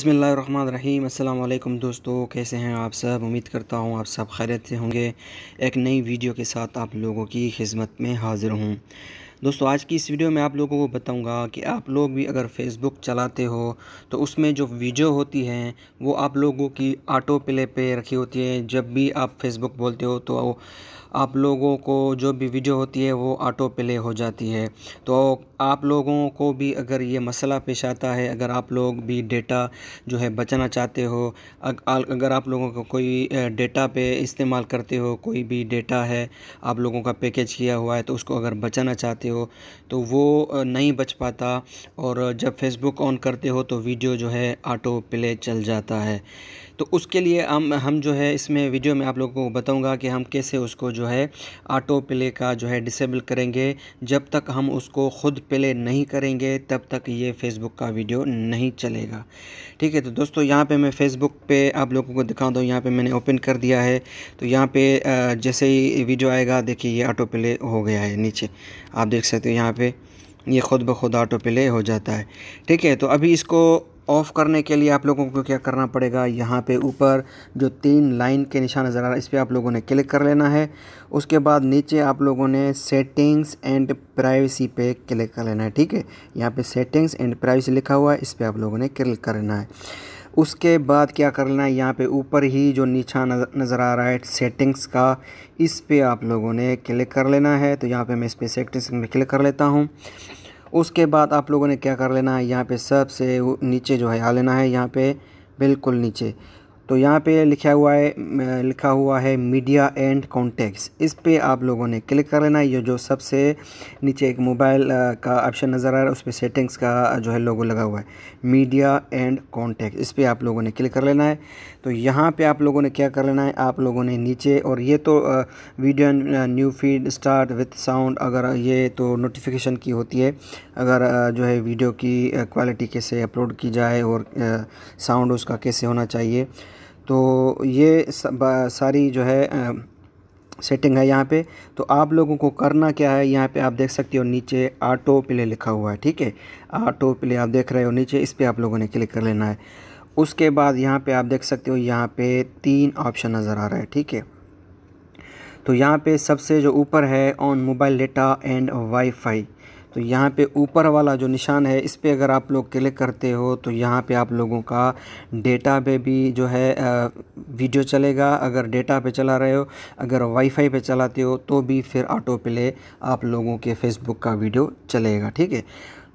बसमीम् अल्लाम दोस्तों कैसे हैं आप सब उम्मीद करता हूँ आप सब खैरत से होंगे एक नई वीडियो के साथ आप लोगों की खिदमत में हाज़िर हूँ दोस्तों आज की इस वीडियो में आप लोगों को बताऊंगा कि आप लोग भी अगर फेसबुक चलाते हो तो उसमें जो वीडियो होती हैं वो आप लोगों की ऑटो प्ले पे रखी होती है जब भी आप फेसबुक बोलते हो तो आप लोगों को जो भी वीडियो होती है वो ऑटो प्ले हो जाती है तो आप लोगों को भी अगर ये मसला पेश आता है अगर आप लोग भी डेटा जो है बचाना चाहते हो अगर आप लोगों को कोई डेटा पे इस्तेमाल करते हो कोई भी डेटा है आप लोगों का पैकेज किया हुआ है तो उसको अगर बचाना चाहते हो तो वो नहीं बच पाता और जब फेसबुक ऑन करते हो तो वीडियो जो है ऑटो प्ले चल जाता है तो उसके लिए हम हम जो है इसमें वीडियो में आप लोगों को बताऊंगा कि हम कैसे उसको जो है ऑटो प्ले का जो है डिसेबल करेंगे जब तक हम उसको ख़ुद प्ले नहीं करेंगे तब तक ये फेसबुक का वीडियो नहीं चलेगा ठीक है तो दोस्तों यहाँ पे मैं फेसबुक पे आप लोगों को दिखा दूँ तो यहाँ पे मैंने ओपन कर दिया है तो यहाँ पर जैसे ही वीडियो आएगा देखिए ये ऑटो प्ले हो गया है नीचे आप देख सकते हो यहाँ पर ये ख़ुद ब खुद ऑटो प्ले हो जाता है ठीक है तो अभी इसको ऑफ़ करने के लिए आप लोगों को क्या करना पड़ेगा यहाँ पे ऊपर जो तीन लाइन के निशान नज़र आ रहा है इस पर आप लोगों ने क्लिक कर लेना है उसके बाद नीचे आप लोगों ने सेटिंग्स एंड प्राइवेसी पे क्लिक कर लेना है ठीक है यहाँ पे सेटिंग्स एंड प्राइवेसी लिखा हुआ है इस पर आप लोगों ने क्लिक कर लेना है उसके बाद क्या कर लेना है यहाँ पर ऊपर ही जो नीचा नज़र आ रहा है सेटिंग्स का इस पर आप लोगों ने क्लिक कर लेना है तो यहाँ पर मैं इस पर सेटिंग्स में क्लिक कर लेता हूँ उसके बाद आप लोगों ने क्या कर लेना है यहाँ पे सबसे नीचे जो है आ लेना है यहाँ पे बिल्कुल नीचे तो यहाँ पे लिखा हुआ है लिखा हुआ है मीडिया एंड कॉन्टेक्स इस पर आप लोगों ने क्लिक कर लेना ये जो सबसे नीचे एक मोबाइल का ऑप्शन नज़र आ रहा है उस पर सेटिंग्स का जो है लोगो लगा हुआ है मीडिया एंड कॉन्टेक्स इस पर आप लोगों ने क्लिक कर लेना है तो यहाँ पे आप लोगों ने क्या कर लेना है आप लोगों ने नीचे और ये तो video new feed start with sound अगर ये तो नोटिफिकेशन की होती है अगर जो है वीडियो की क्वालिटी कैसे अपलोड की जाए और साउंड उसका कैसे होना चाहिए तो ये सारी जो है सेटिंग है यहाँ पे तो आप लोगों को करना क्या है यहाँ पे आप देख सकते हो नीचे ऑटो प्ले लिखा हुआ है ठीक है ऑटो प्ले आप देख रहे हो नीचे इस पर आप लोगों ने क्लिक कर लेना है उसके बाद यहाँ पे आप देख सकते हो यहाँ पे तीन ऑप्शन नज़र आ रहा है ठीक है तो यहाँ पे सबसे जो ऊपर है on mobile data and wifi तो यहाँ पे ऊपर वाला जो निशान है इस पर अगर आप लोग क्लिक करते हो तो यहाँ पे आप लोगों का डेटा पे भी जो है वीडियो चलेगा अगर डेटा पे चला रहे हो अगर वाईफाई पे चलाते हो तो भी फिर ऑटो प्ले आप लोगों के फेसबुक का वीडियो चलेगा ठीक है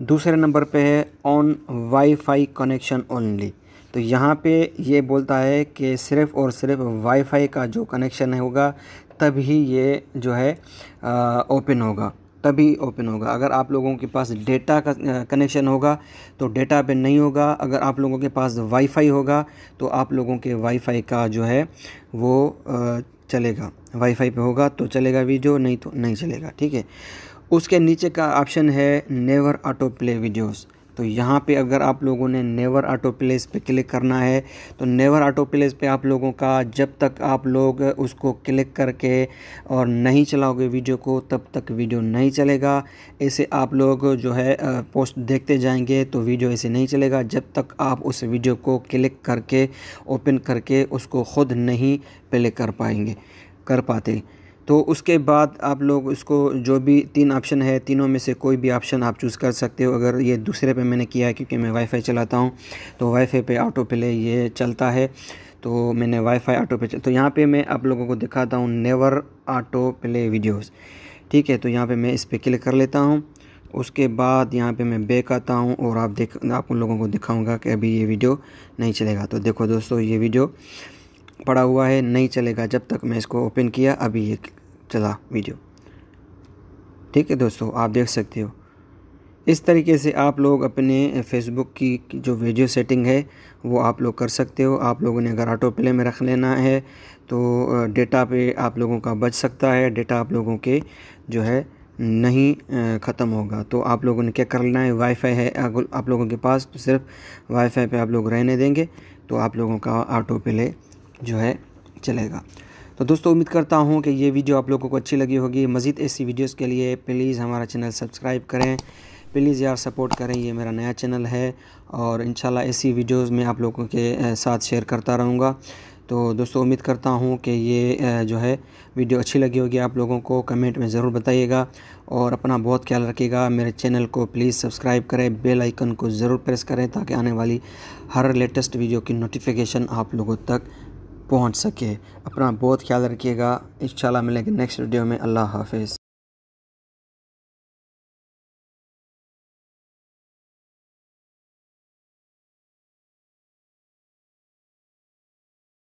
दूसरे नंबर पे है ऑन वाईफाई कनेक्शन ओनली तो यहाँ पे ये बोलता है कि सिर्फ़ और सिर्फ वाईफाई का जो कनेक्शन होगा तभी ये जो है ओपन होगा तभी ओपन होगा अगर आप लोगों के पास डेटा का कनेक्शन होगा तो डेटा पे नहीं होगा अगर आप लोगों के पास वाईफाई होगा तो आप लोगों के वाईफाई का जो है वो चलेगा वाईफाई पे होगा तो चलेगा वीडियो नहीं तो नहीं चलेगा ठीक है उसके नीचे का ऑप्शन है नेवर ऑटो प्ले वीडियोज़ तो यहाँ पे अगर आप लोगों ने नेवर ऑटो प्लेस पे क्लिक करना है तो नेवर ऑटो प्लेस पे आप लोगों का जब तक आप लोग उसको क्लिक करके और नहीं चलाओगे वीडियो को तब तक वीडियो नहीं चलेगा ऐसे आप लोग जो है पोस्ट देखते जाएंगे तो वीडियो ऐसे नहीं चलेगा जब तक आप उस वीडियो को क्लिक करके ओपन करके उसको ख़ुद नहीं प्ले कर पाएंगे कर पाते तो उसके बाद आप लोग उसको जो भी तीन ऑप्शन है तीनों में से कोई भी ऑप्शन आप चूज़ कर सकते हो अगर ये दूसरे पे मैंने किया है क्योंकि मैं वाईफाई चलाता हूँ तो वाईफाई पे ऑटो प्ले ये चलता है तो मैंने वाईफाई ऑटो पे तो यहाँ पे मैं आप लोगों को दिखाता हूँ नेवर ऑटो प्ले वीडियोज़ ठीक है तो यहाँ पर मैं इस पर क्लिक कर लेता हूँ उसके बाद यहाँ पर मैं बेक आता हूँ और आप देख आप उन लोगों को दिखाऊँगा कि अभी ये वीडियो नहीं चलेगा तो देखो दोस्तों ये वीडियो पड़ा हुआ है नहीं चलेगा जब तक मैं इसको ओपन किया अभी ये चला वीडियो ठीक है दोस्तों आप देख सकते हो इस तरीके से आप लोग अपने फेसबुक की जो वीडियो सेटिंग है वो आप लोग कर सकते हो आप लोगों ने अगर ऑटो प्ले में रख लेना है तो डेटा पे आप लोगों का बच सकता है डेटा आप लोगों के जो है नहीं ख़त्म होगा तो आप लोगों ने क्या कर लेना है वाईफाई है आप लोगों के पास तो सिर्फ वाईफाई पे आप लोग रहने देंगे तो आप लोगों का ऑटो प्ले जो है चलेगा तो दोस्तों उम्मीद करता हूँ कि ये वीडियो आप लोगों को अच्छी लगी होगी मज़ीद ऐसी वीडियोस के लिए प्लीज़ हमारा चैनल सब्सक्राइब करें प्लीज़ यार सपोर्ट करें ये मेरा नया चैनल है और इन ऐसी वीडियोस में आप लोगों के साथ शेयर करता रहूँगा तो दोस्तों उम्मीद करता हूँ कि ये जो है वीडियो अच्छी लगी होगी आप लोगों को कमेंट में ज़रूर बताइएगा और अपना बहुत ख्याल रखिएगा मेरे चैनल को प्लीज़ सब्सक्राइब करें बेल आइकन को ज़रूर प्रेस करें ताकि आने वाली हर लेटेस्ट वीडियो की नोटिफिकेशन आप लोगों तक पहुँच सके अपना बहुत ख्याल रखिएगा इन मिलेंगे नेक्स्ट वीडियो में अल्लाह हाफिज़